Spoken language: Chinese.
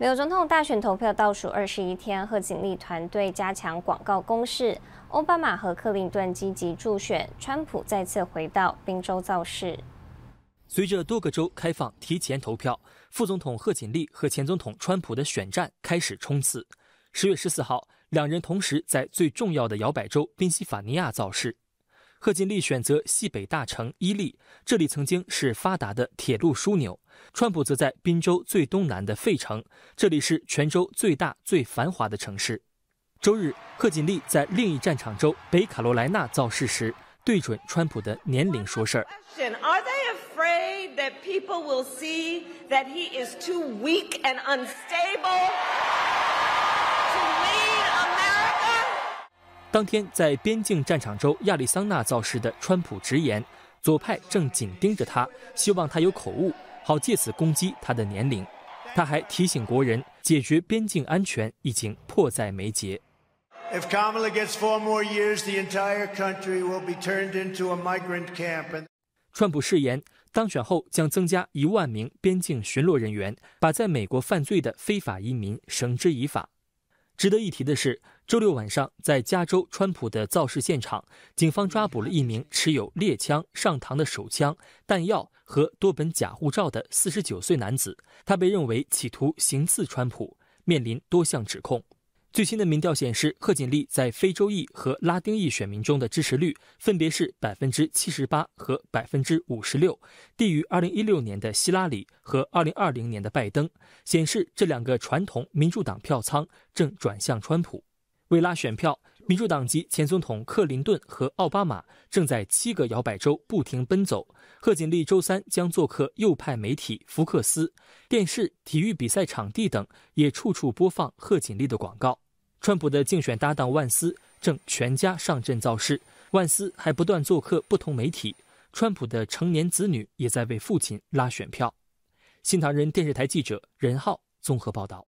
美国总统大选投票倒数二十一天，贺锦丽团队加强广告攻势，奥巴马和克林顿积极助选，川普再次回到宾州造势。随着多个州开放提前投票，副总统贺锦丽和前总统川普的选战开始冲刺。十月十四号，两人同时在最重要的摇摆州宾夕法尼亚造势。贺锦丽选择西北大城伊利，这里曾经是发达的铁路枢纽。川普则在滨州最东南的费城，这里是泉州最大、最繁华的城市。周日，贺锦丽在另一战场州北卡罗来纳造势时，对准川普的年龄说：「Are they afraid that people will see that he is too weak and unstable?" 当天在边境战场州亚利桑那造势的川普直言，左派正紧盯着他，希望他有口误，好借此攻击他的年龄。他还提醒国人，解决边境安全已经迫在眉睫。川普誓言当选后将增加一万名边境巡逻人员，把在美国犯罪的非法移民绳之以法。值得一提的是，周六晚上在加州川普的造势现场，警方抓捕了一名持有猎枪、上膛的手枪、弹药和多本假护照的49岁男子，他被认为企图行刺川普，面临多项指控。最新的民调显示，贺锦丽在非洲裔和拉丁裔选民中的支持率分别是百分之七十八和百分之五十六，低于二零一六年的希拉里和二零二零年的拜登，显示这两个传统民主党票仓正转向川普，为拉选票。民主党籍前总统克林顿和奥巴马正在七个摇摆州不停奔走。贺锦丽周三将做客右派媒体福克斯电视，体育比赛场地等也处处播放贺锦丽的广告。川普的竞选搭档万斯正全家上阵造势，万斯还不断做客不同媒体。川普的成年子女也在为父亲拉选票。新唐人电视台记者任浩综合报道。